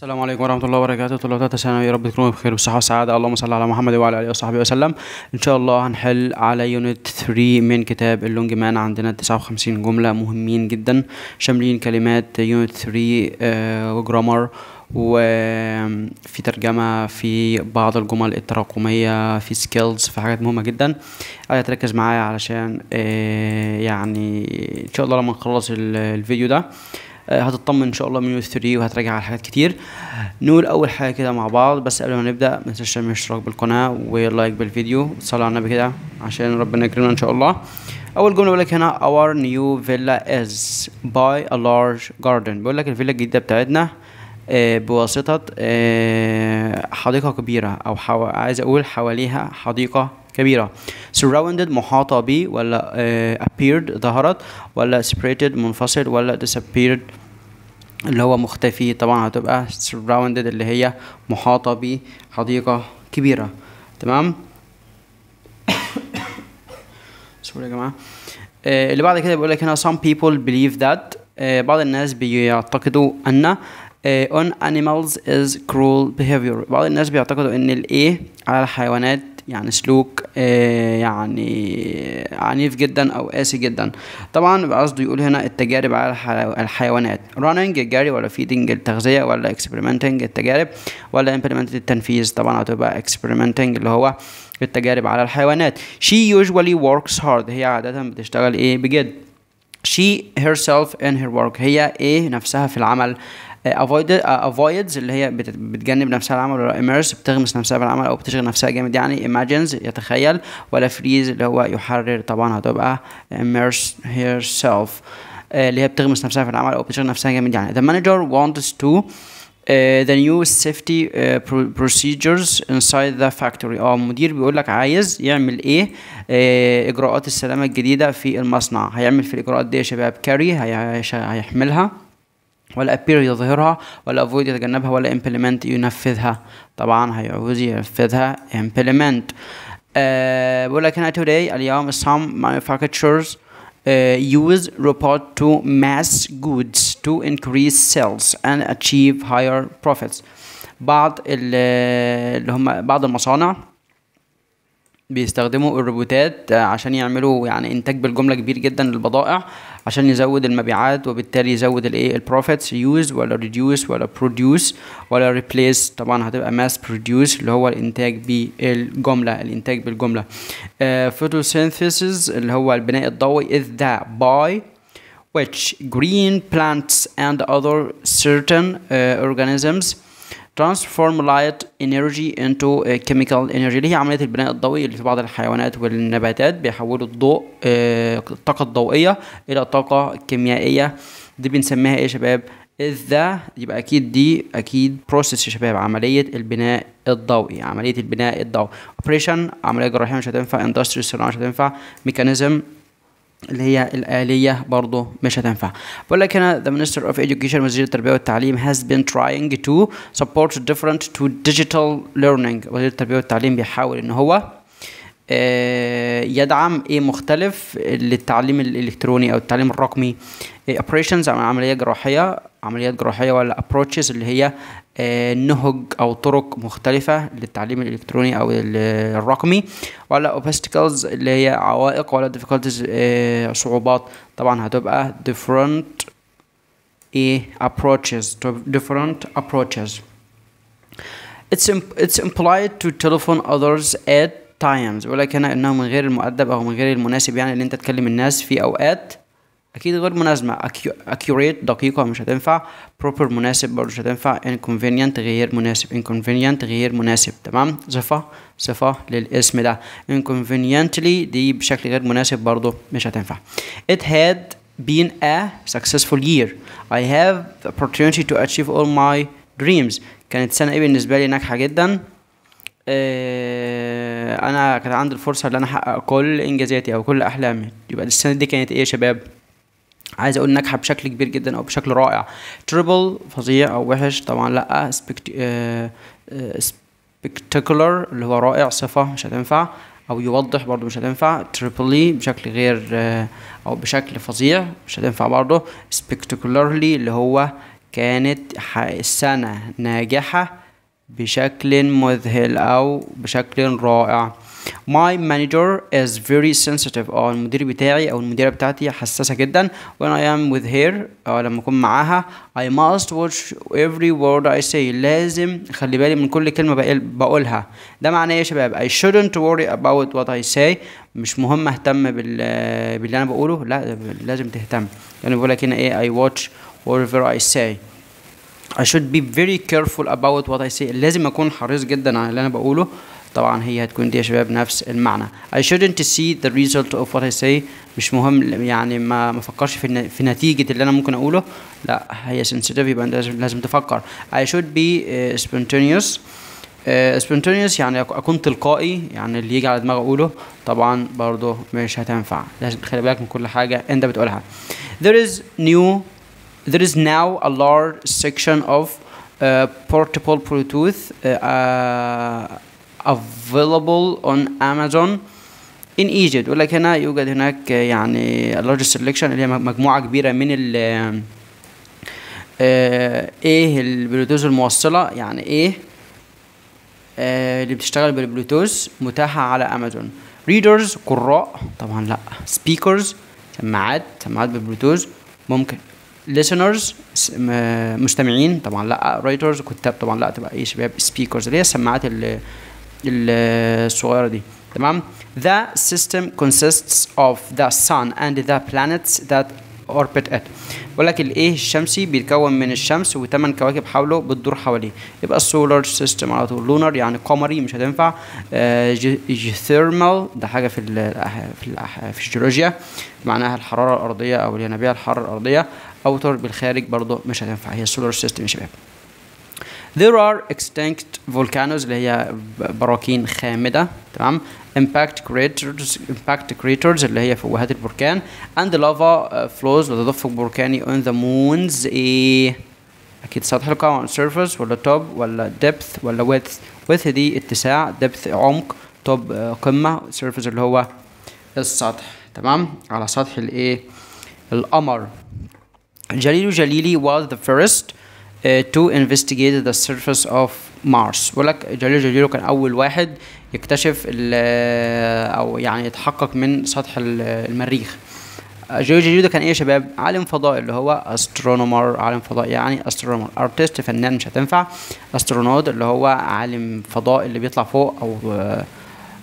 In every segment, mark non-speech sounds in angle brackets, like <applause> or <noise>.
السلام عليكم ورحمه الله وبركاته طلاب ثالثه ثانوي يا رب تكونوا بخير وصحه وسعاده اللهم صل على محمد وعلى اله وصحبه وسلم ان شاء الله هنحل على يونت 3 من كتاب اللونج مان عندنا 59 جمله مهمين جدا شاملين كلمات يونت 3 وجرامر وفي ترجمة في بعض الجمل التراكمية في سكيلز في حاجات مهمة جدا عايز آه، تركز معايا علشان آه، يعني ان شاء الله لما نخلص الفيديو ده آه، هتطمن ان شاء الله من يو 3 وهتراجع على حاجات كتير نقول اول حاجه كده مع بعض بس قبل ما نبدا ما تنساش تعمل اشتراك بالقناه ولايك بالفيديو وتصلي على النبي كده عشان ربنا يكرمنا ان شاء الله اول جمله بيقول لك هنا our new villa is by a large garden بيقول لك الفيلا الجديده بتاعتنا آه، بواسطة آه، حديقة كبيرة أو حو... عايز أقول حواليها حديقة كبيرة surrounded محاطة ب ولا appeared ظهرت ولا separated منفصل ولا disappeared اللي هو مختفي طبعا هتبقى سراوندد اللي هي محاطة بحديقة كبيرة تمام سوري <coughs> يا جماعة آه، اللي بعد كده بيقول لك هنا some people believe that آه، بعض الناس بيعتقدوا ان آه، on animals is cruel behavior بعض الناس بيعتقدوا ان الايه على الحيوانات يعني سلوك آه، يعني آه، عنيف جدا او قاسي جدا طبعا بقى قصده يقول هنا التجارب على الحيوانات راننج الجري ولا فيدنج التغذيه ولا اكسبيرمنتنج التجارب ولا امبلمنت التنفيذ طبعا هتبقى اكسبيرمنتنج اللي هو التجارب على الحيوانات she usually works hard هي عاده بتشتغل ايه بجد she herself in her work هي ايه نفسها في العمل افويدز آه، آه، اللي هي بتجنب نفسها العمل ولا اميرس بتغمس نفسها بالعمل او بتشغل نفسها جامد يعني imagines يتخيل ولا فريز اللي هو يحرر طبعا هتبقى اميرس هير سيلف اللي هي بتغمس نفسها في العمل او بتشغل نفسها جامد يعني the manager wants to Uh, the new safety uh, procedures inside the factory اه المدير بيقول لك عايز يعمل ايه uh, اجراءات السلامه الجديده في المصنع هيعمل في الاجراءات دي يا شباب كاري هيحملها ولا appear يظهرها ولا avoid يتجنبها ولا implement ينفذها طبعا هيعوز ينفذها implement أه بقول لك هنا today اليوم some manufacturers Uh, use robot to mass goods to increase sales and achieve higher profits بعض اللي هم بعض المصانع بيستخدموا الروبوتات آه، عشان يعملوا يعني انتاج بالجمله كبير جدا للبضائع عشان يزود المبيعات وبالتالي يزود الايه البروفيتس يوز ولا ريديوس ولا برودوس ولا ريبليس طبعا هتبقى ماس برودوس اللي هو الانتاج بالجمله الانتاج بالجمله فوتوسينثيسيس آه، اللي هو البناء الضوئي is that by which green plants and other certain uh, organisms transform light energy into chemical energy اللي هي عملية البناء الضوئي اللي في بعض الحيوانات والنباتات بيحولوا الضوء آه، الطاقة الضوئية إلى طاقة كيميائية دي بنسميها إيه يا شباب ذا يبقى اكيد دي اكيد بروسيس يا شباب عمليه البناء الضوئي عمليه البناء الضوئي اوبريشن عمليه جراحيه مش هتنفع اندستري صناعه مش هتنفع ميكانيزم اللي هي الآلية برضه مش هتنفع بقول لك هنا the Minister of Education وزير التربية والتعليم has been trying to support different to digital learning وزير التربية والتعليم بيحاول ان هو آه، يدعم ايه مختلف للتعليم الالكتروني او التعليم الرقمي إيه، operations عمليه جراحيه عمليات جراحيه ولا approaches اللي هي آه، نهج او طرق مختلفه للتعليم الالكتروني او الرقمي ولا obstacles اللي هي عوائق ولا difficulties آه، صعوبات طبعا هتبقى different ايه approaches different approaches it's it's implied to telephone others at times ولكن انه من غير المؤدب او من غير المناسب يعني ان انت تكلم الناس في اوقات اكيد غير مناسبه اكيوريت دقيقه مش هتنفع بروبر مناسب برضه مش هتنفع انكونفينينت غير مناسب انكونفينينت غير مناسب تمام صفه صفه للاسم ده انكونفينينتلي دي بشكل غير مناسب برضه مش هتنفع it had been a successful year I have the opportunity to achieve all my dreams كانت سنة ايه بالنسبة لي ناجحة جدا آه، انا كان عندي الفرصة ان انا احقق كل انجازاتي او كل احلامي يبقى السنة دي كانت ايه يا شباب عايز اقول ناجحه بشكل كبير جدا او بشكل رائع تريبل فظيع او وحش طبعا لا سبكت... آه... آه، اللي هو رائع صفه مش هتنفع او يوضح برضو مش هتنفع تريبلي e بشكل غير آه... او بشكل فظيع مش هتنفع برضو سبكتاكولارلي اللي هو كانت السنه ناجحه بشكل مذهل او بشكل رائع My manager is very sensitive أو المدير بتاعي او المديره بتاعتي حساسه جدا when I am with her أو لما اكون معاها I must watch every word I say لازم خلي بالي من كل كلمه بقولها ده معناه ايه يا شباب I shouldn't worry about what I say مش مهم اهتم بال باللي انا بقوله لا لازم تهتم يعني بقول لك هنا ايه I watch whatever I say I should be very careful about what I say لازم اكون حريص جدا على اللي انا بقوله طبعا هي هتكون دي يا شباب نفس المعنى I shouldn't see the result of what I say مش مهم يعني ما ما فكرش في في نتيجة اللي أنا ممكن أقوله لا هي sensitive يبقى أنت لازم لازم تفكر I should be uh, spontaneous uh, spontaneous يعني أكون تلقائي يعني اللي يجي على دماغي أقوله طبعا برضه مش هتنفع لازم تخلي بالك من كل حاجة أنت بتقولها there is new there is now a large section of uh, portable Bluetooth uh, uh, available on Amazon in Egypt يقول لك هنا يوجد هناك يعني large selection اللي هي مجموعة كبيرة من ال ايه البلوتوث الموصلة يعني ايه اللي بتشتغل بالبلوتوث متاحة على امازون readers قراء طبعا لا speakers سماعات سماعات بالبلوتوث ممكن listeners مستمعين طبعا لا writers كتاب طبعا لا تبقى ايه شباب speakers اللي هي السماعات اللي الصغيره دي تمام the system consists of the sun and the planets that orbit it بقول لك الايه الشمسي بيتكون من الشمس وثمان كواكب حوله بتدور حواليه يبقى السولار سيستم على طول لونر يعني قمري مش هتنفع جيوثيرمال آه، ده حاجه في ال في ال في الجيولوجيا معناها الحراره الارضيه او الينابيع الحراره الارضيه اوتر بالخارج برضه مش هتنفع هي السولار سيستم يا شباب There are extinct volcanoes اللي هي براكين خامدة تمام impact craters impact craters اللي هي فوهات البركان and the lava flows وتدفق بركاني on the moon's ايه اكيد سطح القمر on surface ولا top ولا depth ولا width width دي اتساع depth عمق top قمة surface اللي هو السطح تمام على سطح الايه القمر جليل جليلي was the first آه، to investigate the surface of Mars ولك جاليليو جاليليو كان أول واحد يكتشف آه، أو يعني يتحقق من سطح المريخ آه، جاليليو جاليليو ده كان إيه يا شباب عالم فضاء اللي هو أسترونومر عالم فضاء يعني أسترونومر أرتست فنان مش هتنفع أسترونوت اللي هو عالم فضاء اللي بيطلع فوق أو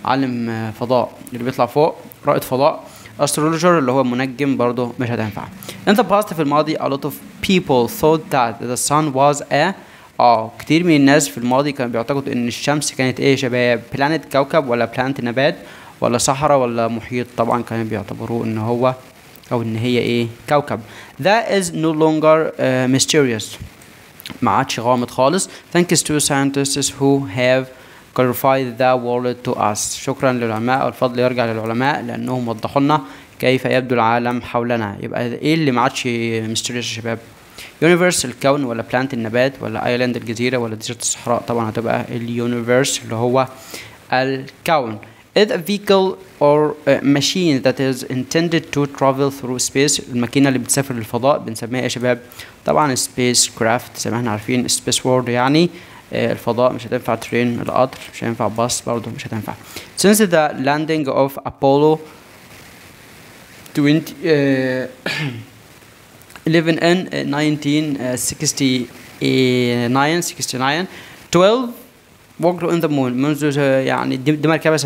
عالم فضاء اللي بيطلع فوق رائد فضاء astrologer اللي هو منجم برضه مش هتنفع in the past في الماضي a lot of people thought that the sun was a اه كتير من الناس في الماضي كانوا بيعتقدوا ان الشمس كانت ايه شباب بلانت كوكب ولا بلانت نبات ولا صحراء ولا محيط طبعا كانوا بيعتبروه ان هو او ان هي ايه كوكب that is no longer uh, mysterious ما عادش غامض خالص thanks to scientists who have clarify the world to us شكرا للعلماء والفضل يرجع للعلماء لأنهم وضحوا لنا كيف يبدو العالم حولنا يبقى إيه اللي ما عادش ميستريس يا شباب يونيفرس الكون ولا بلانت النبات ولا ايلاند الجزيرة ولا جزيرة الصحراء طبعا هتبقى اليونيفرس اللي هو الكون إذ a vehicle or a machine that is intended to travel through space الماكينة اللي بتسافر للفضاء بنسميها إيه يا شباب طبعا space craft زي ما احنا عارفين space world يعني آه، الفضاء مش هتنفع ترين القطر مش هينفع باص برضه مش هتنفع since the landing of Apollo 20 uh, 11 in 1969 69 12 walked on the moon منذ آه، يعني دي, مركبة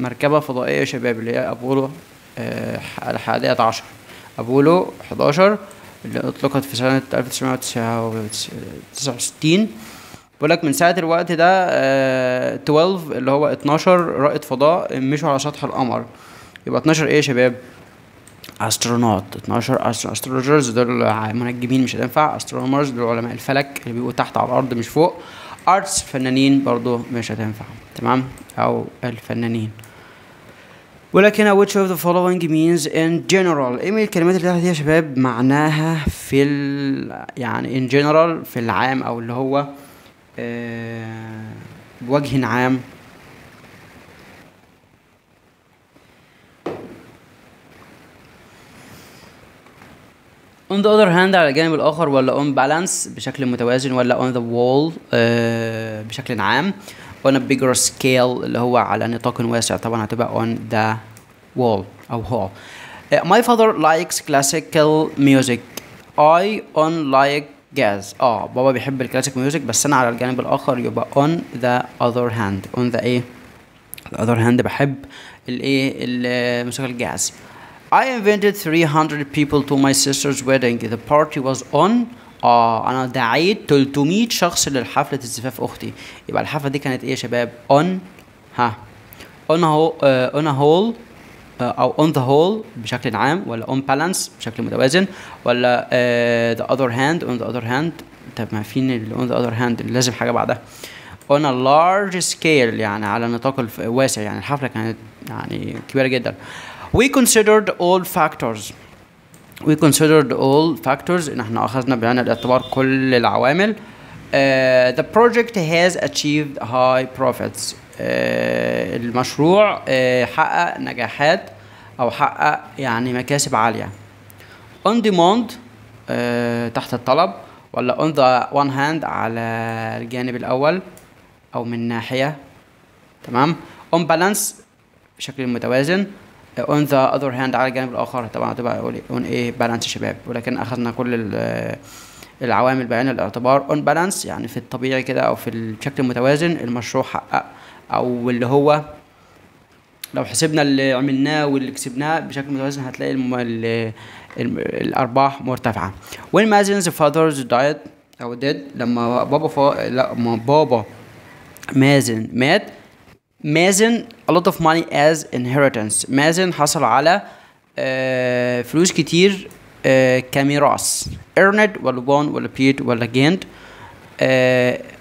مركبة فضائية شباب اللي هي أبولو آه، الحادية عشر أبولو 11 اللي أطلقت في سنة 1969 بيقول لك من ساعه الوقت ده 12 آه، اللي هو 12 رائد فضاء مشوا على سطح القمر يبقى 12 ايه يا شباب استرونوت 12 استرولوجرز دول منجمين مش هتنفع استرونومرز دول علماء الفلك اللي بيبقوا تحت على الارض مش فوق ارتس فنانين برضو مش هتنفع تمام او الفنانين ولكن which of the following means in general ايه من الكلمات اللي تحت دي يا شباب معناها في ال... يعني in general في العام او اللي هو بوجه عام on the other hand على الجانب الآخر ولا on balance بشكل متوازن ولا on the wall آه بشكل عام on a bigger scale اللي هو على نطاق واسع طبعا هتبقى on the wall أو hall uh, my father likes classical music I on like جاز اه بابا بيحب الكلاسيك ميوزك بس انا على الجانب الاخر يبقى on the other hand on the ايه the other hand بحب الايه الموسيقى الجاز I invited 300 people to my sister's wedding the party was on اه انا دعيت 300 شخص للحفلة الزفاف اختي يبقى الحفلة دي كانت ايه يا شباب on ها on a, uh, on a whole او اون ذا هول بشكل عام ولا اون بالانس بشكل متوازن ولا ذا اذر هاند اون ذا اذر هاند طب ما فين الاون ذا اذر هاند لازم حاجه بعدها اون ا لارج سكيل يعني على نطاق واسع يعني الحفله كانت يعني كبيره جدا we considered all factors we considered all factors ان احنا اخذنا بعين الاعتبار كل العوامل uh, the project has achieved high profits آه، المشروع آه، حقق نجاحات او حقق يعني مكاسب عاليه اون آه، ديموند تحت الطلب ولا اون ذا وان هاند على الجانب الاول او من ناحيه تمام اون بالانس بشكل متوازن اون ذا اذر هاند على الجانب الاخر طبعا هتبقى اون ايه بالانس إيه، شباب ولكن اخذنا كل العوامل بعين الاعتبار اون بالانس يعني في الطبيعي كده او في الشكل المتوازن المشروع حقق او اللي هو لو حسبنا اللي عملناه واللي كسبناه بشكل متوازن هتلاقي الم... ال... ال... الارباح مرتفعه when Mazen's father's died او ديد لما بابا ف... لما بابا مازن مات مازن a lot of money as inheritance مازن حصل على آه، فلوس كتير آه، كميراث ارنت ولا بون ولا بيت ولا جيند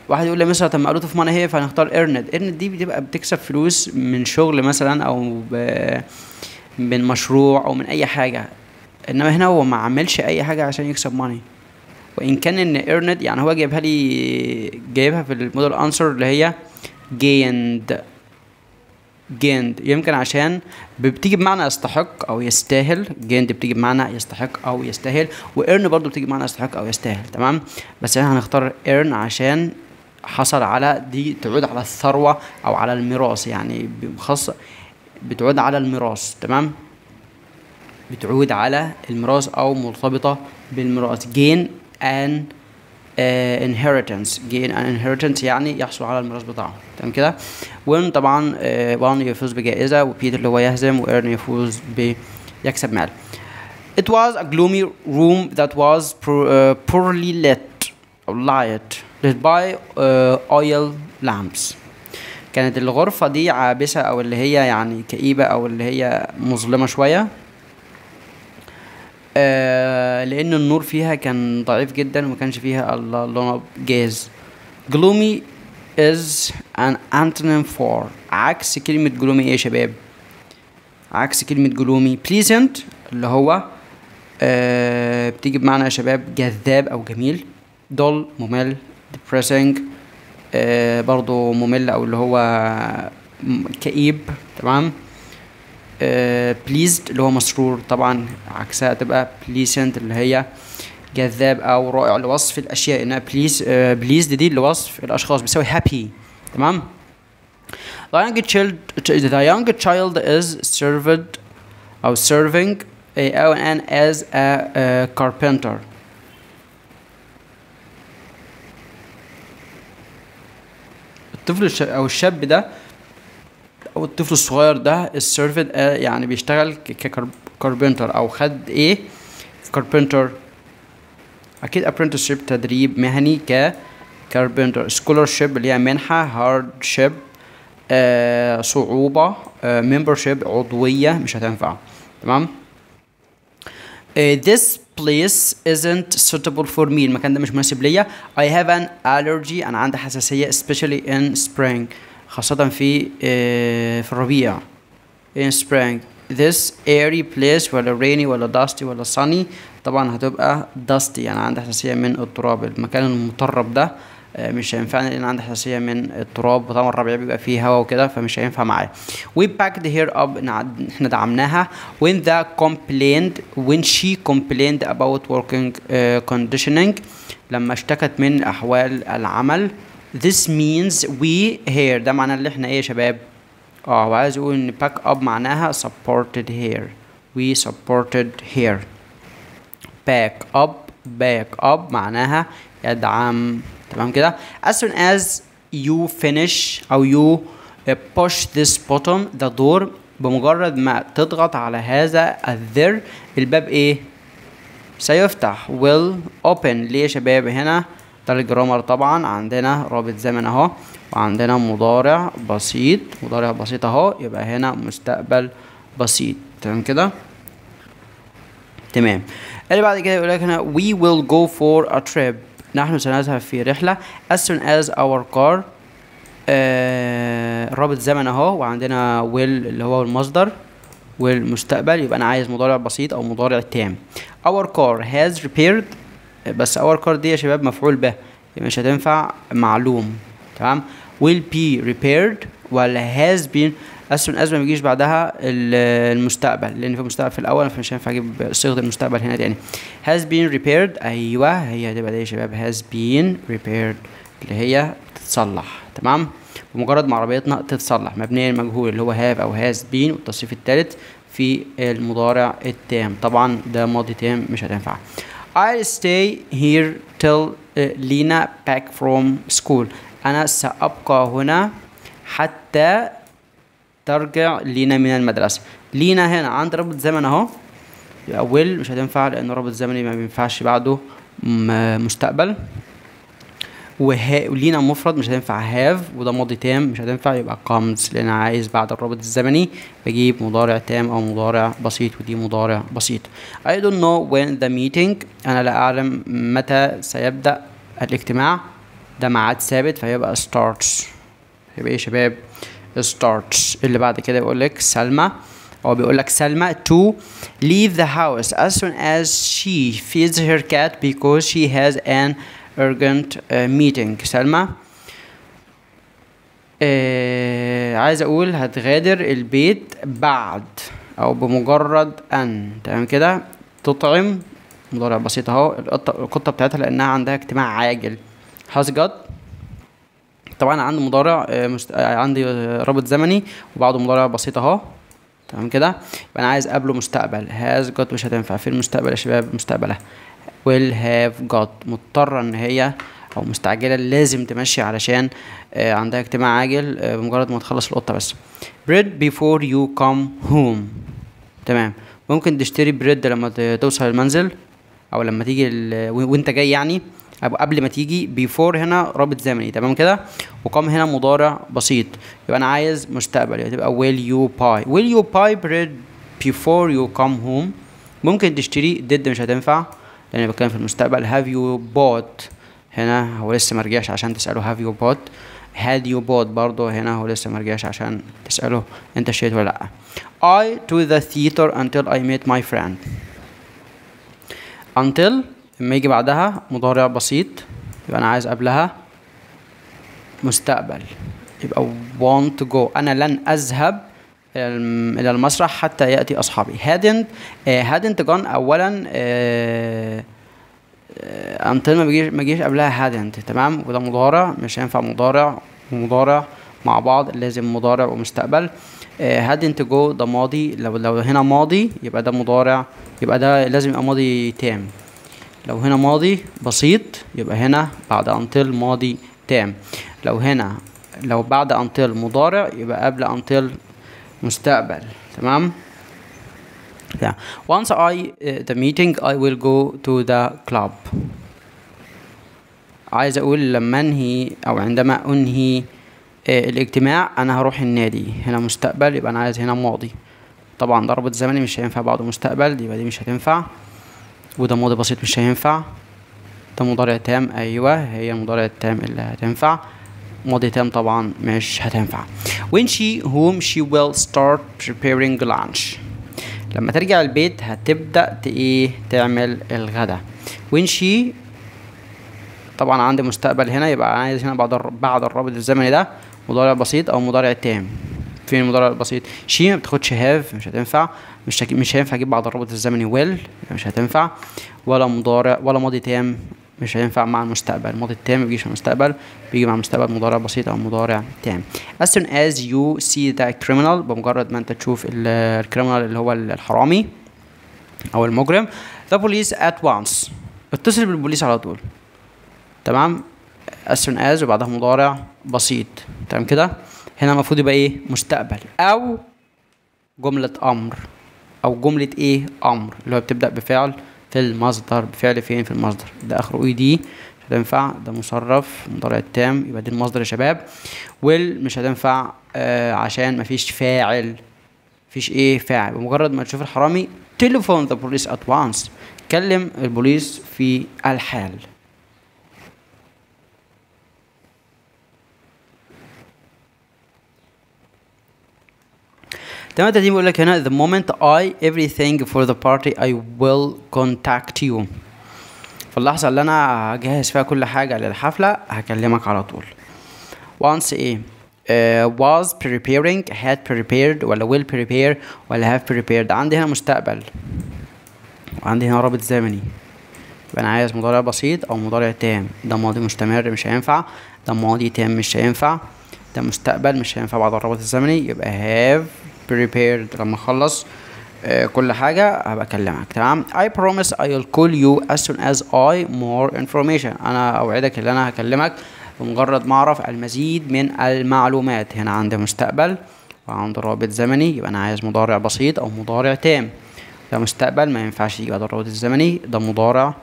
واحد يقول لي مثلا طب مقالوته في مانا هي فهنختار ايرند ايرند دي بتبقى بتكسب فلوس من شغل مثلا او من مشروع او من اي حاجه انما هنا هو ما عملش اي حاجه عشان يكسب ماني وان كان ان ايرند يعني هو جايبها لي جايبها في المودل انسر اللي هي جيند جيند يمكن عشان بتيجي بمعنى يستحق او يستاهل جيند بتيجي بمعنى يستحق او يستاهل وايرن برضو بتيجي بمعنى يستحق او يستاهل تمام بس احنا هنختار ايرن عشان حصل على دي تعود على الثروة أو على الميراث يعني بخاص بتعود على الميراث تمام بتعود على الميراث أو مرتبطة بالميراث gain and uh, inheritance gain and inheritance يعني يحصل على الميراث بتاعه تمام كده وين طبعا آه، وان uh, يفوز بجائزة وبيتر اللي هو يهزم وإيرن يفوز ب يكسب مال It was a gloomy room that was آه، poorly lit or light للباي اويل لامبس كانت الغرفة دي عابسة أو اللي هي يعني كئيبة أو اللي هي مظلمة شوية آه لأن النور فيها كان ضعيف جدا وما كانش فيها إلا لون جاز جلومي is an antonym for عكس كلمة جلومي إيه يا شباب عكس كلمة جلومي pleasant اللي هو آه بتيجي بمعنى يا شباب جذاب أو جميل dull ممل depressing آه، برضو ممل او اللي هو كئيب تمام آه pleased اللي هو مسرور طبعا عكسها تبقى pleasant اللي هي جذاب او رائع لوصف الاشياء انها please آه، pleased دي لوصف الاشخاص بيساوي happy تمام The young child the young child is served او serving uh, and as a uh, carpenter الطفل او الشاب ده او الطفل الصغير ده السيرفنت آه، يعني بيشتغل ككاربنتر او خد ايه كاربنتر اكيد ابرنتشيب تدريب مهني ك كاربنتر سكولرشيب اللي هي منحه هاردشيب آه صعوبه آه ممبرشيب عضويه مش هتنفع تمام آه this place isn't suitable for me المكان ده مش مناسب ليا I have an allergy أنا عندي حساسية especially in spring خاصة في آه، في الربيع in spring this airy place ولا rainy ولا dusty ولا sunny طبعا هتبقى dusty يعني عندي حساسية من التراب المكان المطرب ده آه، مش هينفعنا لان عندي حساسيه من التراب وطبعا الربيع بيبقى فيه هواء وكده فمش هينفع معايا وي باكد هير اب احنا دعمناها when the complained when she complained about working uh, conditioning لما اشتكت من احوال العمل this means we here ده معناه اللي احنا ايه يا شباب اه وعايز عايز يقول ان باك اب معناها supported here we supported here back up باك اب معناها يدعم تمام كده as soon as you finish او you uh, push this button the door بمجرد ما تضغط على هذا الذر الباب ايه سيفتح will open ليه يا شباب هنا ده الجرامر طبعا عندنا رابط زمن اهو وعندنا مضارع بسيط مضارع بسيط اهو يبقى هنا مستقبل بسيط تمام كده تمام اللي بعد كده يقول لك هنا we will go for a trip نحن سنذهب في رحلة as soon as our car آه رابط زمن اهو وعندنا will اللي هو المصدر والمستقبل يبقى انا عايز مضارع بسيط او مضارع تام our car has repaired بس our car دي يا شباب مفعول به مش هتنفع معلوم تمام will be repaired ولا has been اسم الازمه ما بيجيش بعدها المستقبل لان في المستقبل في الاول فمش هينفع اجيب صيغه المستقبل هنا تاني has been repaired ايوه هي هتبقى دي يا شباب has been repaired اللي هي تتصلح تمام بمجرد ما عربيتنا تتصلح مبنيه المجهول اللي هو have او has been والتصريف الثالث في المضارع التام طبعا ده ماضي تام مش هتنفع I'll stay here till uh, آه، Lena back from school أنا سأبقى هنا حتى ترجع لينا من المدرسة لينا هنا عند رابط زمن اهو ويل مش هتنفع لأن رابط زمني ما بينفعش بعده مستقبل ولينا مفرد مش هتنفع هاف وده ماضي تام مش هتنفع يبقى comes لأن عايز بعد الرابط الزمني بجيب مضارع تام أو مضارع بسيط ودي مضارع بسيط I don't know when the meeting أنا لا أعلم متى سيبدأ الاجتماع ده ميعاد ثابت فيبقى starts يبقى ايه يا شباب starts اللي بعد كده بيقول لك سلمى هو بيقول لك سلمى to leave the house as soon as she feeds her cat because she has an urgent uh, meeting سلمى آه عايز اقول هتغادر البيت بعد او بمجرد ان تمام كده تطعم مضارع بسيط اهو القطه بتاعتها لانها عندها اجتماع عاجل has got طبعا عندي مضارع آه، مست... آه، عندي آه، رابط زمني وبعده مضارع بسيط اهو تمام كده يبقى انا عايز قبله مستقبل هاز جت مش هتنفع في المستقبل يا شباب مستقبلها ويل هاف جت مضطره ان هي او مستعجله لازم تمشي علشان عندها اجتماع عاجل بمجرد ما تخلص القطه بس بريد بيفور يو كام هوم تمام ممكن تشتري بريد لما توصل المنزل او لما تيجي ال... وانت جاي يعني قبل ما تيجي بيفور هنا رابط زمني تمام كده وقام هنا مضارع بسيط يبقى انا عايز مستقبل يبقى تبقى will you buy will you buy bread before you come home ممكن تشتري did مش هتنفع لان انا بتكلم في المستقبل have you bought هنا هو لسه ما رجعش عشان تساله have you bought had you bought برضه هنا هو لسه ما رجعش عشان تساله انت شريت ولا لا I to the theater until I meet my friend until لما يجي بعدها مضارع بسيط يبقى انا عايز قبلها مستقبل يبقى want to go انا لن اذهب الى المسرح حتى ياتي اصحابي hadn't آه، hadn't gone اولا انتل آه، آه، ما بيجيش ما بيجيش قبلها hadn't تمام وده مضارع مش هينفع مضارع ومضارع مع بعض لازم مضارع ومستقبل hadn't go ده ماضي لو لو هنا ماضي يبقى ده مضارع يبقى ده لازم يبقى ماضي تام لو هنا ماضي بسيط يبقى هنا بعد until ماضي تام لو هنا لو بعد until مضارع يبقى قبل until مستقبل تمام yeah. once I uh, the meeting I will go to the club عايز اقول لما انهي او عندما انهي آه الاجتماع انا هروح النادي هنا مستقبل يبقى انا عايز هنا ماضي طبعا ضربة زمني مش هينفع بعده مستقبل يبقى دي مش هتنفع وده ماضي بسيط مش هينفع ده مضارع تام ايوه هي المضارع التام اللي هتنفع ماضي تام طبعا مش هتنفع when she whom she will start preparing lunch لما ترجع البيت هتبدأ ايه تعمل الغدا when she طبعا عندي مستقبل هنا يبقى عايز هنا بعد بعد الرابط الزمني ده مضارع بسيط او مضارع تام فين المضارع البسيط شي ما بتاخدش هاف مش هتنفع مش هك... مش هينفع اجيب بعد الرابط الزمني ويل مش هتنفع ولا مضارع ولا ماضي تام مش هينفع مع المستقبل الماضي التام ما بيجيش مع المستقبل بيجي مع المستقبل مضارع بسيط او مضارع تام as soon as you see the criminal بمجرد ما انت تشوف الكريمنال اللي هو الحرامي او المجرم the police at once اتصل بالبوليس على طول تمام as soon as وبعدها مضارع بسيط تمام كده هنا المفروض يبقى ايه مستقبل او جملة امر او جملة ايه امر اللي هو بتبدأ بفعل في المصدر بفعل فين في المصدر ده اخره اي دي مش هتنفع ده مصرف مضارع التام يبقى دي المصدر يا شباب وال مش هتنفع آه عشان مفيش فاعل مفيش ايه فاعل بمجرد ما تشوف الحرامي تليفون ذا بوليس ات وانس كلم البوليس في الحال تمام الترتيب بيقول لك هنا the moment I everything for the party I will contact you في اللحظة اللي أنا هجهز فيها كل حاجة للحفلة هكلمك على طول once إيه uh, was preparing had prepared ولا will prepare ولا have prepared عندي هنا مستقبل وعندي هنا رابط زمني يبقى انا عايز مضارع بسيط او مضارع تام ده ماضي مستمر مش هينفع ده ماضي تام مش هينفع ده مستقبل مش هينفع بعد الرابط الزمني يبقى have prepared لما اخلص آه، كل حاجه هبقى اكلمك تمام I promise I'll call you as soon as I more information انا اوعدك ان انا هكلمك بمجرد ما اعرف المزيد من المعلومات هنا عندي مستقبل وعند رابط زمني يبقى انا عايز مضارع بسيط او مضارع تام ده مستقبل ما ينفعش يبقى ده الرابط الزمني ده مضارع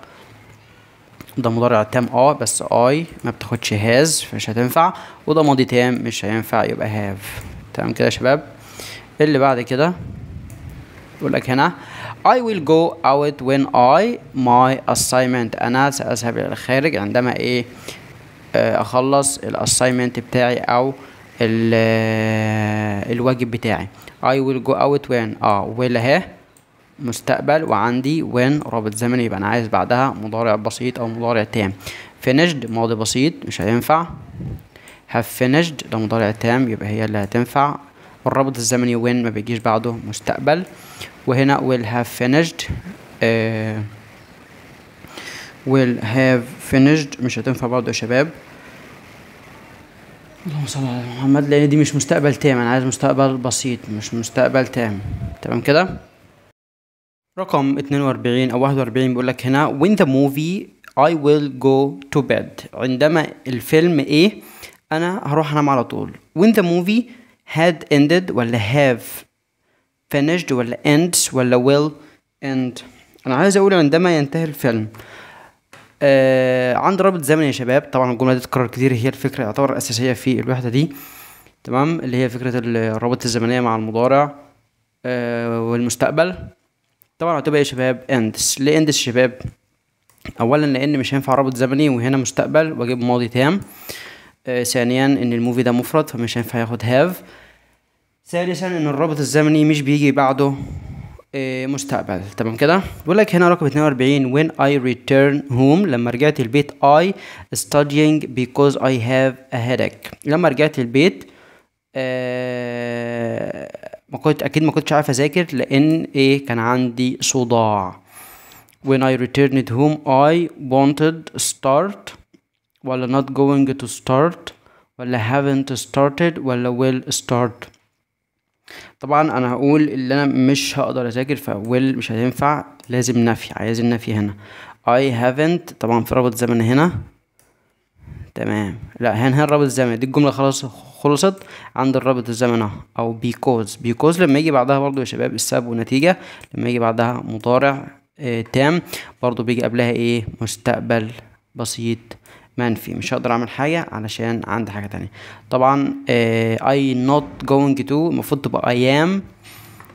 ده مضارع تام اه بس اي ما بتاخدش هاز مش هتنفع وده ماضي تام مش هينفع يبقى هاف تمام كده يا شباب اللي بعد كده يقول لك هنا I will go out when I my assignment أنا سأذهب إلى الخارج عندما إيه آه، أخلص الأسايمنت بتاعي أو آه، الواجب بتاعي I will go out when اه will اهي مستقبل وعندي when رابط زمني يبقى أنا عايز بعدها مضارع بسيط أو مضارع تام finished ماضي بسيط مش هينفع have finished ده مضارع تام يبقى هي اللي هتنفع والرابط الزمني وين ما بيجيش بعده مستقبل وهنا will have finished uh, آه، will have finished مش هتنفع برضه يا شباب اللهم صل على محمد لان دي مش مستقبل تام انا عايز مستقبل بسيط مش مستقبل تام تمام كده رقم 42 او 41 بيقول لك هنا when the movie I will go to bed عندما الفيلم ايه انا هروح انام على طول when the movie had ended ولا have finished ولا ends ولا will end انا عايز اقول عندما ينتهي الفيلم آه عند رابط زمني يا شباب طبعا الجمله دي تتكرر كتير هي الفكره يعتبر اساسيه في الوحده دي تمام اللي هي فكره الرابط الزمنيه مع المضارع آه والمستقبل طبعا هتبقى يا شباب اندس ليه اندس يا شباب اولا لان مش هينفع رابط زمني وهنا مستقبل واجيب ماضي تام آه آه، ثانيا ان الموفي ده مفرد فمش هينفع ياخد هاف ثالثا ان الرابط الزمني مش بيجي بعده آه، مستقبل تمام كده بيقول لك هنا رقم 42 when I return home لما رجعت البيت I studying because I have a headache لما رجعت البيت آه ما كنت اكيد ما كنتش عارف اذاكر لان ايه كان عندي صداع when I returned home I wanted start ولا not going to start ولا haven't started ولا will start طبعا انا هقول اللي انا مش هقدر اذاكر ف will مش هينفع لازم نفي عايز النفي هنا I haven't طبعا في رابط زمن هنا تمام لا هنا هنا الرابط الزمني دي الجمله خلاص خلصت عند الرابط الزمني او بيكوز بيكوز لما يجي بعدها برضو يا شباب السبب ونتيجه لما يجي بعدها مضارع آه تام برضو بيجي قبلها ايه مستقبل بسيط منفي مش هقدر اعمل حاجه علشان عندي حاجه تانية طبعا اي نوت جوينج تو المفروض تبقى اي ام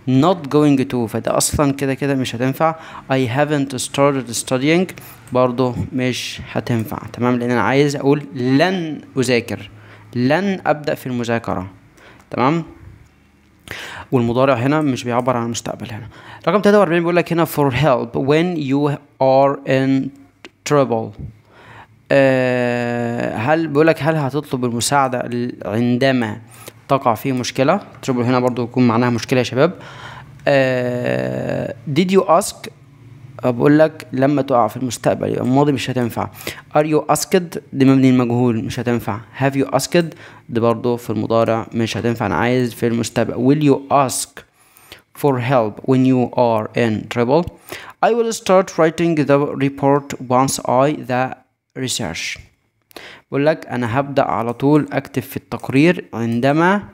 not going to فده اصلا كده كده مش هتنفع I haven't started studying برضه مش هتنفع تمام لان انا عايز اقول لن اذاكر لن ابدا في المذاكره تمام والمضارع هنا مش بيعبر عن المستقبل هنا رقم 43 بيقول لك هنا for help when you are in trouble آه، هل بيقول لك هل هتطلب المساعده عندما تقع فيه مشكله تربل هنا برضو يكون معناها مشكله يا شباب آه، did you ask بقول لك لما تقع في المستقبل يبقى الماضي مش هتنفع ار يو اسكد دي مبني المجهول مش هتنفع هاف يو اسكد دي برضه في المضارع مش هتنفع انا عايز في المستقبل will you ask for help when you are in trouble I will start writing the report once I the research بقول لك انا هبدا على طول اكتب في التقرير عندما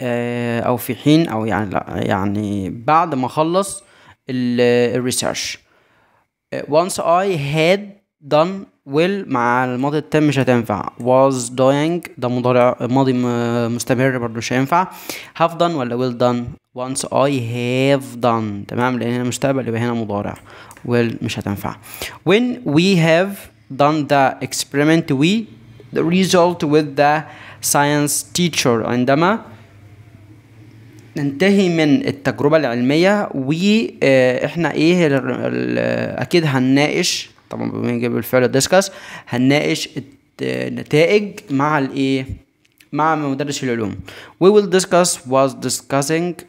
آه، او في حين او يعني لا يعني بعد ما اخلص الريسيرش آه، once I had done will مع الماضي التام مش هتنفع was doing ده مضارع ماضي مستمر برضه مش هينفع have done ولا will done once I have done تمام لان هنا مستقبل يبقى هنا مضارع will مش هتنفع when we have done the experiment we the result with the science teacher عندما ننتهي من التجربة العلمية و آه، احنا إيه أكيد هنناقش طبعا بنيجي بالفعل ديسكاس هنناقش النتائج مع الايه مع مدرس العلوم we will discuss was discussing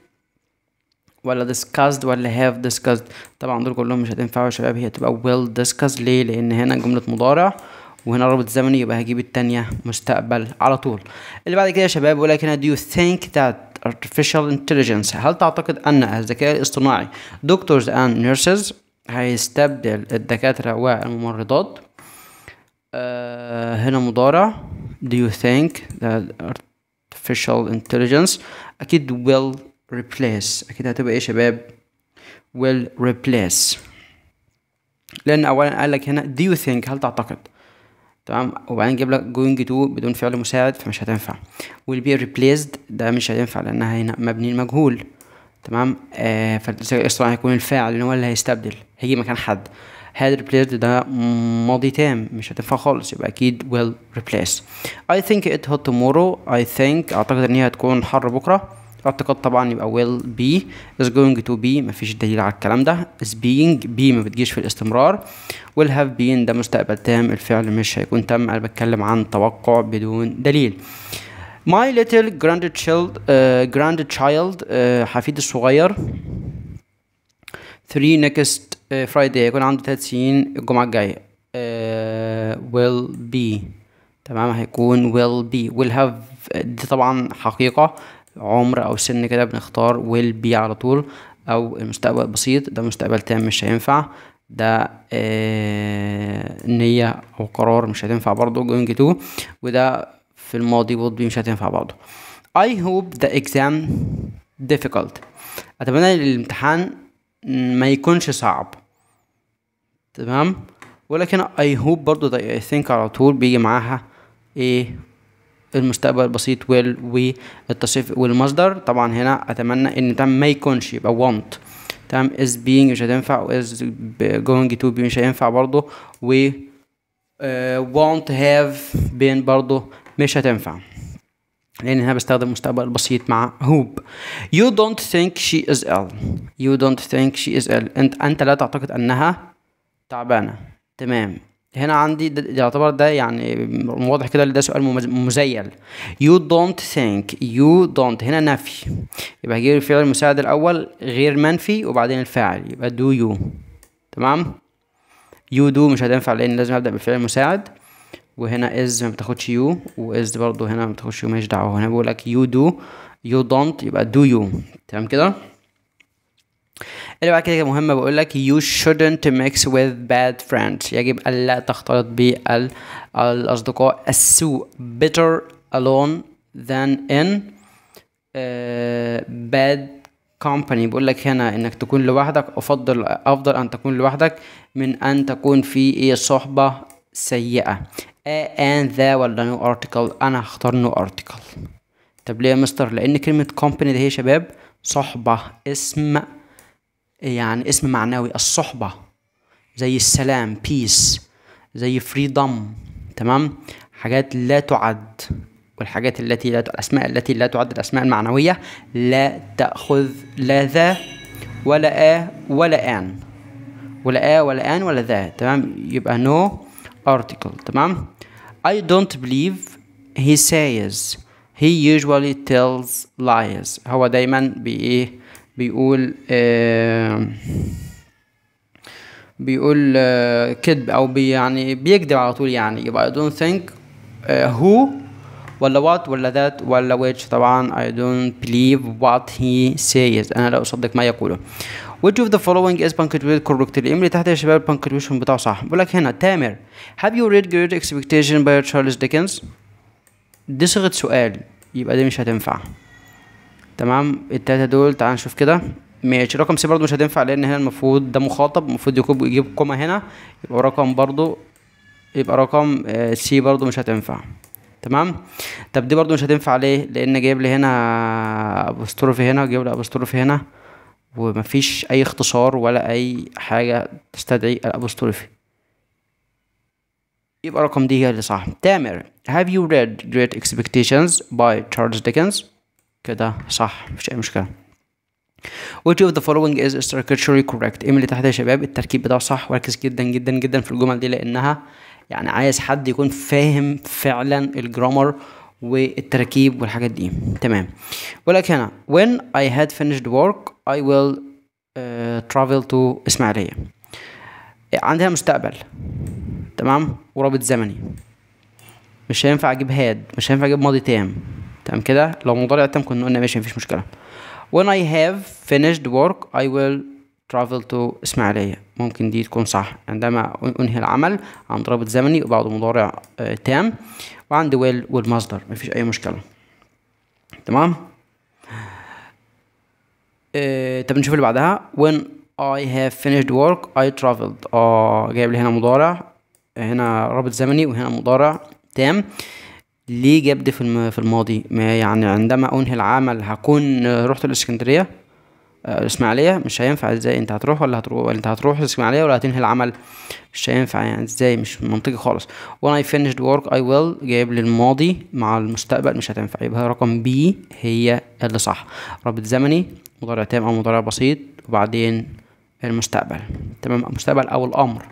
ولا discussed ولا have discussed طبعا دول كلهم مش هتنفعوا يا شباب هي تبقى will discuss ليه لان هنا جملة مضارع وهنا رابط زمني يبقى هجيب التانية مستقبل على طول اللي بعد كده يا شباب يقول لك هنا do you think that artificial intelligence هل تعتقد ان الذكاء الاصطناعي doctors and nurses هيستبدل الدكاترة والممرضات آه، هنا مضارع do you think that artificial intelligence أكيد will replace أكيد هتبقى إيه شباب will replace لأن أولا قال لك هنا do you think هل تعتقد تمام وبعدين جيب لك going to بدون فعل مساعد فمش هتنفع will be replaced ده مش هينفع لأنها هنا مبني المجهول تمام آه الاصطناعي هيكون الفاعل اللي هو اللي هيستبدل هيجي مكان حد هذا ريبليس ده ماضي تام مش هتنفع خالص يبقى اكيد ويل ريبليس I think it hot tomorrow I think اعتقد ان هي هتكون حر بكره اعتقاد طبعا يبقى ويل بي از جوينج تو بي مفيش دليل على الكلام ده از بينج بي ما بتجيش في الاستمرار ويل هاف بين ده مستقبل تام الفعل مش هيكون تم انا بتكلم عن توقع بدون دليل ماي ليتل جراند تشيلد جراند تشايلد حفيد الصغير 3 نيكست فرايداي هيكون عنده 3 سنين الجمعه الجايه ويل uh, بي تمام هيكون ويل بي ويل هاف دي طبعا حقيقه عمر او سن كده بنختار ويل بي على طول او المستقبل بسيط ده مستقبل تام مش هينفع ده آه نية أو قرار مش هتنفع برضه جوينج تو وده في الماضي والدي مش هتنفع برضه I hope the exam difficult أتمنى الامتحان ما يكونش صعب تمام ولكن I hope برضو I think على طول بيجي معاها ايه المستقبل البسيط will والتصريف والمصدر طبعا هنا اتمنى ان ده ما يكونش يبقى want تمام is being مش هتنفع و is going to be مش هينفع برضو و uh, آه، won't have been برضو مش هتنفع لان انا بستخدم مستقبل بسيط مع هوب يو دونت ثينك شي از ال يو دونت ثينك شي از ال انت انت لا تعتقد انها تعبانه تمام هنا عندي يعتبر ده يعني واضح كده ده سؤال مزيل يو دونت ثينك يو دونت هنا نفي يبقى هجيب الفعل المساعد الاول غير منفي وبعدين الفاعل يبقى دو يو تمام يو دو مش هتنفع لان لازم ابدا بالفعل المساعد وهنا از ما بتاخدش يو واز برضو هنا ما بتاخدش يو ماليش دعوه هنا بيقول لك يو دو يو دونت يبقى دو يو تمام كده اللي بعد كده مهمه بقول لك you shouldn't mix with bad friends يجب الا تختلط بالاصدقاء السوء better alone than in uh, bad company بقول لك هنا انك تكون لوحدك افضل افضل ان تكون لوحدك من ان تكون في ايه صحبه سيئه and the ولا نو ارتكل انا هختار نو ارتكل طب ليه يا مستر لان كلمة company دي هي شباب صحبة اسم يعني اسم معنوي الصحبة زي السلام peace زي freedom تمام حاجات لا تعد والحاجات التي لا الأسماء التي لا تعد الأسماء المعنوية لا تأخذ لا ذا ولا آ ولا آن ولا آ ولا آن ولا ذا تمام يبقى نو no article تمام I don't believe he says he usually tells lies هو دايما بإيه بيقول آه بيقول آه كذب او بي يعني بيكذب على طول يعني يبقى I don't think آه who ولا what ولا that ولا which طبعا I don't believe what he says انا لا اصدق ما يقوله which of the following is punctuated correctly الإيميل اللي تحت يا شباب punctuation بتاعه صح بقول لك هنا تامر have you read great expectation by Charles Dickens دي صيغة سؤال يبقى دي مش هتنفع تمام التلاتة دول تعال نشوف كده ماشي رقم سي برضه مش هتنفع لان هنا المفروض ده مخاطب المفروض يكون يجيب كومه هنا يبقى رقم برضه يبقى رقم آه، سي برضه مش هتنفع تمام طب دي برضه مش هتنفع ليه لان جايب لي هنا ابوستروفي هنا وجايب لي ابوستروفي هنا ومفيش أي اختصار ولا أي حاجة تستدعي الأبوستروفي يبقى رقم دي هي اللي صح تامر Have you read Great Expectations by Charles Dickens كده صح مفيش أي مشكلة Which of the following is structurally correct ايه اللي تحت يا شباب التركيب بتاعه صح وركز جدا جدا جدا في الجمل دي لأنها يعني عايز حد يكون فاهم فعلا الجرامر والتراكيب والحاجات دي تمام ولك هنا when I had finished work I will uh, travel to إسماعيلية عندها مستقبل تمام ورابط زمني مش هينفع اجيب هاد مش هينفع اجيب ماضي تام تمام كده لو مضارع تام كنا قلنا ماشي مفيش مشكله when I have finished work I will travel to إسماعيلية ممكن دي تكون صح عندما أنهي العمل عند رابط زمني وبعد مضارع آه، تام وعندي ويل والمصدر مفيش اي مشكله تمام إيه طب نشوف اللي بعدها when I have finished work I traveled اه جايب لي هنا مضارع هنا رابط زمني وهنا مضارع تام ليه جاب دي في الماضي ما يعني عندما انهي العمل هكون آه، رحت الاسكندريه آه، الاسماعيليه مش هينفع ازاي انت هتروح ولا هتروح ولا انت هتروح الاسماعيليه ولا هتنهي العمل مش هينفع يعني ازاي مش منطقي خالص when I finished work I will جايب لي الماضي مع المستقبل مش هتنفع يبقى رقم بي هي اللي صح رابط زمني مضارع تام او مضارع بسيط وبعدين المستقبل تمام المستقبل او الامر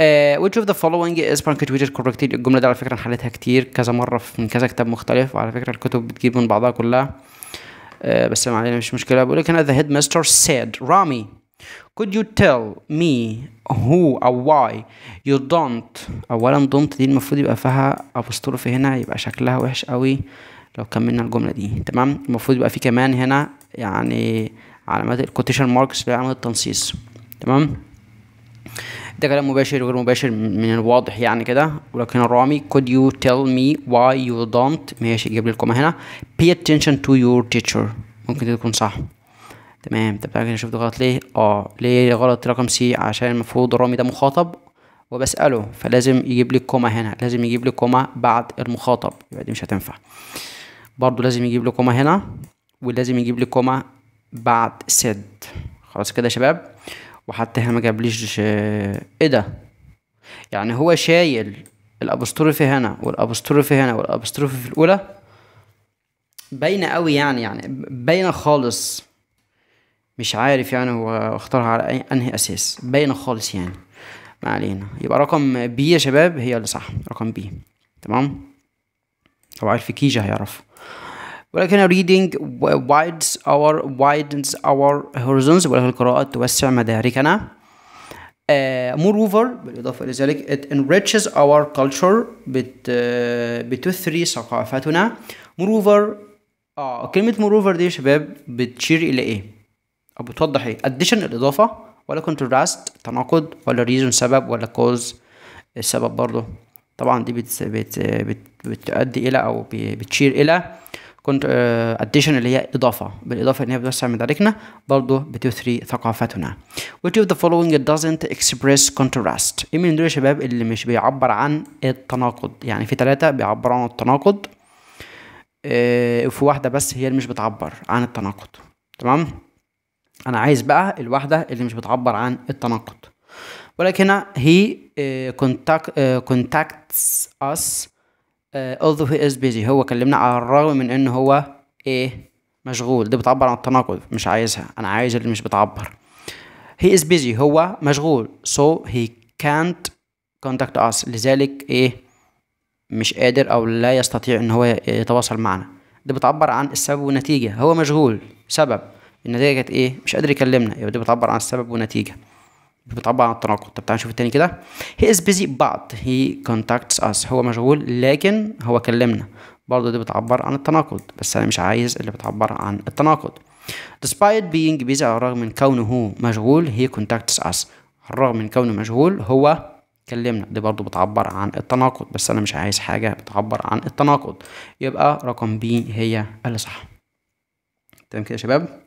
Uh, which of the following is punctuated correctly الجملة دي على فكرة أنا حليتها كتير كذا مرة من كذا كتاب مختلف وعلى فكرة الكتب بتجيب من بعضها كلها آه، بس ما علينا مش مشكله بقول لك هنا the headmaster said رامي could you tell me who or why you don't اولا don't دي المفروض يبقى فيها أبوستروف هنا يبقى شكلها وحش قوي لو كملنا الجمله دي تمام المفروض يبقى في كمان هنا يعني علامات الكوتيشن ماركس اللي هي علامات التنصيص تمام ده كلام مباشر وغير مباشر من الواضح يعني كده ولكن الرامي could you tell me why you don't ماشي جيب لي الكومة هنا pay attention to your teacher ممكن تكون صح تمام طب تعالى نشوف ده غلط ليه اه ليه غلط رقم سي عشان المفروض الرامي ده مخاطب وبسأله فلازم يجيب لي الكومة هنا لازم يجيب لي الكومة بعد المخاطب يبقى دي مش هتنفع برضو لازم يجيب لي كومة هنا ولازم يجيب لي كومة بعد سد خلاص كده يا شباب وحتى هنا ما جابليش ايه ده يعني هو شايل الابوستروفي هنا والابوستروفي هنا والابوستروفي في الاولى باينه قوي يعني يعني باينه خالص مش عارف يعني هو اختارها على انهي اساس باينه خالص يعني ما علينا يبقى رقم بي يا شباب هي اللي صح رقم بي تمام طبعا عارف كيجا هيعرفه ولكن reading widens our widens our horizons ولكن القراءة توسع مداركنا uh, moreover بالإضافة إلى ذلك it enriches our culture بت, uh, بتثري ثقافتنا moreover اه كلمة moreover دي يا شباب بتشير إلى إيه؟ أو بتوضح إيه؟ addition الإضافة ولا contrast تناقض ولا reason سبب ولا cause السبب برضه طبعا دي بت, بت, بت, بتؤدي إلى أو بتشير إلى اديشن آه، اللي هي اضافه بالاضافه ان هي بتوسع مداركنا برضه بتثري ثقافتنا which of the following doesn't express contrast ايه من دول يا شباب اللي مش بيعبر عن التناقض يعني في ثلاثه بيعبروا عن التناقض ااا آه، وفي واحده بس هي اللي مش بتعبر عن التناقض تمام انا عايز بقى الواحده اللي مش بتعبر عن التناقض ولكن هنا he كونتاكتس اس آه، although he is busy هو كلمنا على الرغم من ان هو ايه مشغول دي بتعبر عن التناقض مش عايزها انا عايز اللي مش بتعبر he is busy هو مشغول so he can't contact us لذلك ايه مش قادر او لا يستطيع ان هو يتواصل معنا دي بتعبر عن السبب والنتيجة هو مشغول سبب النتيجة كانت ايه مش قادر يكلمنا يبقى دي بتعبر عن السبب والنتيجة بتعبر عن التناقض طب تعالى نشوف التاني كده هي از بيزي بات هي كونتاكتس اس هو مشغول لكن هو كلمنا برضه دي بتعبر عن التناقض بس انا مش عايز اللي بتعبر عن التناقض despite being busy على الرغم من كونه مشغول هي كونتاكتس اس على الرغم من كونه مشغول هو كلمنا دي برضه بتعبر عن التناقض بس انا مش عايز حاجة بتعبر عن التناقض يبقى رقم بي هي اللي صح تمام كده يا شباب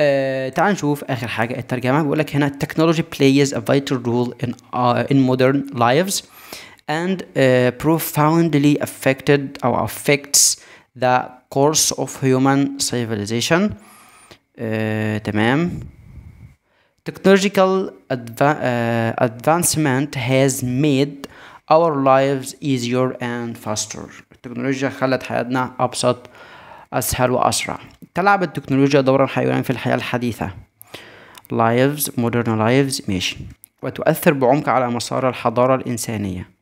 آه تعال نشوف اخر حاجه الترجمه بيقول لك هنا technology plays a vital role in uh, in modern lives and uh, profoundly affected or affects the course of human civilization آه تمام technological adva uh, advancement has made our lives easier and faster التكنولوجيا خلت حياتنا ابسط أسهل وأسرع تلعب التكنولوجيا دورا حيويا في الحياة الحديثة lives modern lives ماشي وتؤثر بعمق على مسار الحضارة الإنسانية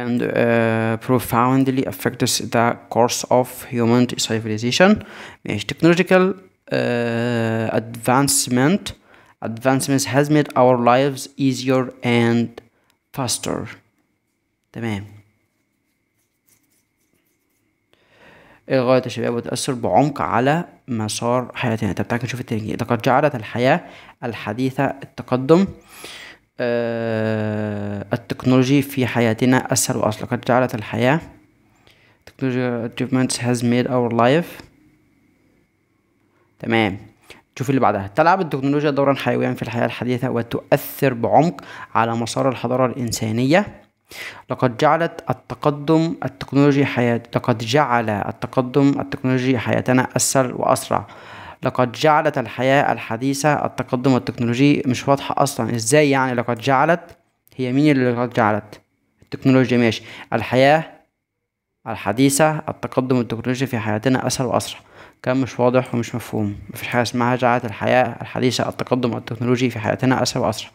and uh, profoundly affects the course of human civilization ماشي technological uh, advancement advancements has made our lives easier and faster تمام إيه غاية الشباب وتأثر بعمق على مسار حياتنا طب تعالى نشوف الترجيح لقد جعلت الحياة الحديثة التقدم أه التكنولوجي في حياتنا أسهل وأصل لقد جعلت الحياة تكنولوجيا achievements has made our life تمام شوف اللي بعدها تلعب التكنولوجيا دورا حيويا في الحياة الحديثة وتؤثر بعمق على مسار الحضارة الإنسانية لقد جعلت التقدم التكنولوجي حياة لقد جعل التقدم التكنولوجي حياتنا أسهل وأسرع لقد جعلت الحياة الحديثة التقدم التكنولوجي مش واضحة أصلا إزاي يعني لقد جعلت هي مين اللي لقد جعلت التكنولوجيا ماشي الحياة الحديثة التقدم التكنولوجي في حياتنا أسهل وأسرع كلام مش واضح ومش مفهوم مفيش حاجة اسمها جعلت الحياة الحديثة التقدم التكنولوجي في حياتنا أسهل وأسرع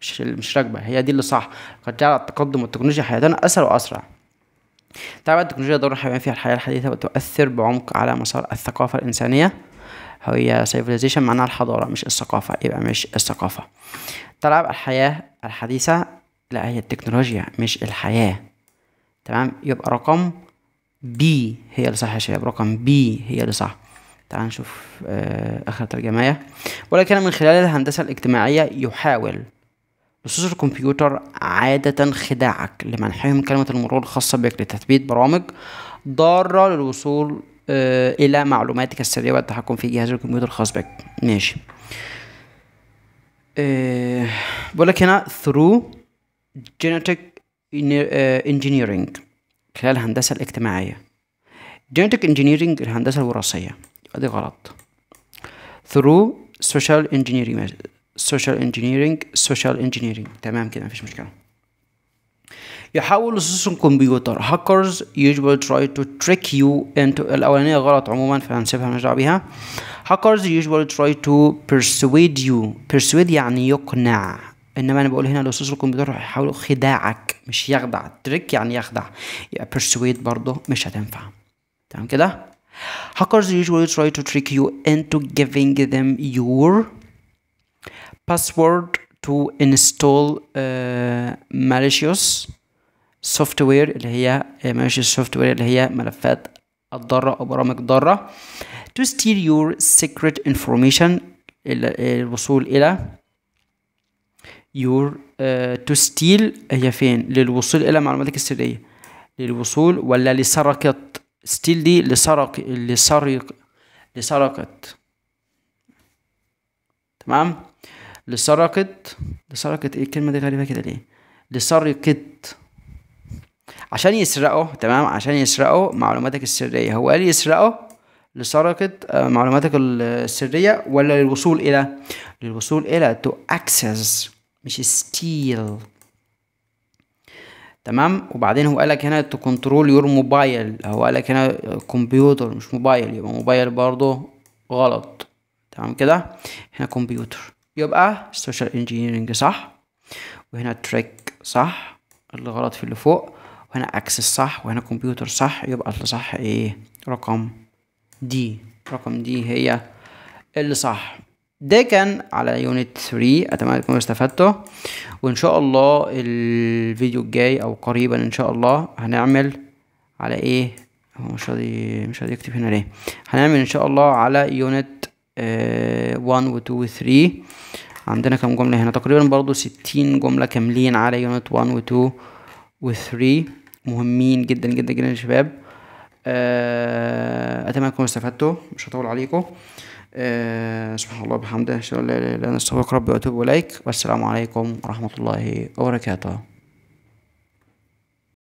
مش مش راكبه هي دي اللي صح قد جعل التقدم والتكنولوجيا حياتنا اسهل واسرع تعرف التكنولوجيا دور حيوان فيها الحياه الحديثه وتؤثر بعمق على مسار الثقافه الانسانيه هي سيفيليزيشن معناها الحضاره مش الثقافه يبقى مش الثقافه تلعب الحياه الحديثه لا هي التكنولوجيا مش الحياه تمام يبقى رقم بي هي اللي صح يا شباب رقم بي هي اللي صح تعال نشوف آه، آخر ترجمة ولكن من خلال الهندسة الاجتماعية يحاول نصوص الكمبيوتر عادة خداعك لمنحهم كلمة المرور الخاصة بك لتثبيت برامج ضارة للوصول آه، إلى معلوماتك السرية والتحكم في جهاز الكمبيوتر الخاص بك ماشي بقول آه، بقولك هنا through genetic آه، engineering خلال الهندسة الاجتماعية genetic engineering الهندسة الوراثية دي غلط through social engineering سوشيال انجينيرنج سوشيال انجينيرنج تمام كده مفيش مشكله يحاول لصوص الكمبيوتر هاكرز usually try to trick you into الأولانية غلط عموما فهنسيبها مالناش بيها hackers usually try to persuade you persuade يعني يقنع انما انا بقول هنا لصوص الكمبيوتر هيحاولوا خداعك مش يخدع تريك يعني يخدع يبقى persuade برضه مش هتنفع تمام كده hackers usually try to trick you into giving them your password to install uh, malicious software اللي هي uh, malicious software اللي هي ملفات الضارة أو برامج ضارة to steal your secret information الوصول إلى your uh, to steal هي فين للوصول إلى معلوماتك السرية للوصول ولا لسرقة steal دي لسرق لسرق لسرقة تمام لسرقت لسرقت ايه الكلمه دي غريبه كده ليه لسرقت عشان يسرقوا تمام عشان يسرقوا معلوماتك السريه هو قال يسرقوا لسرقة آه، معلوماتك السرية ولا للوصول إلى للوصول إلى to access مش steal تمام وبعدين هو قالك هنا to control your mobile هو قالك هنا كمبيوتر مش موبايل يبقى موبايل برضه غلط تمام كده هنا كمبيوتر يبقى سوشيال انجينيرنج صح وهنا تريك صح اللي غلط في اللي فوق وهنا اكسس صح وهنا كمبيوتر صح يبقى اللي صح ايه رقم دي رقم دي هي اللي صح ده كان على يونت 3 اتمنى تكونوا استفدتوا وان شاء الله الفيديو الجاي او قريبا ان شاء الله هنعمل على ايه هو مش راضي مش راضي يكتب هنا ليه هنعمل ان شاء الله على يونت 1 و 2 و 3 عندنا كم جملة هنا تقريبا برضو ستين جملة كاملين على يونت 1 و 2 و 3 مهمين جدا جدا جدا يا شباب آه، أتمنى تكونوا استفدتوا مش هطول عليكم أه سبحان الله وبحمده أشهد أن لا إله إلا أنا أستغفرك ربي وأتوب إليك والسلام عليكم ورحمة الله وبركاته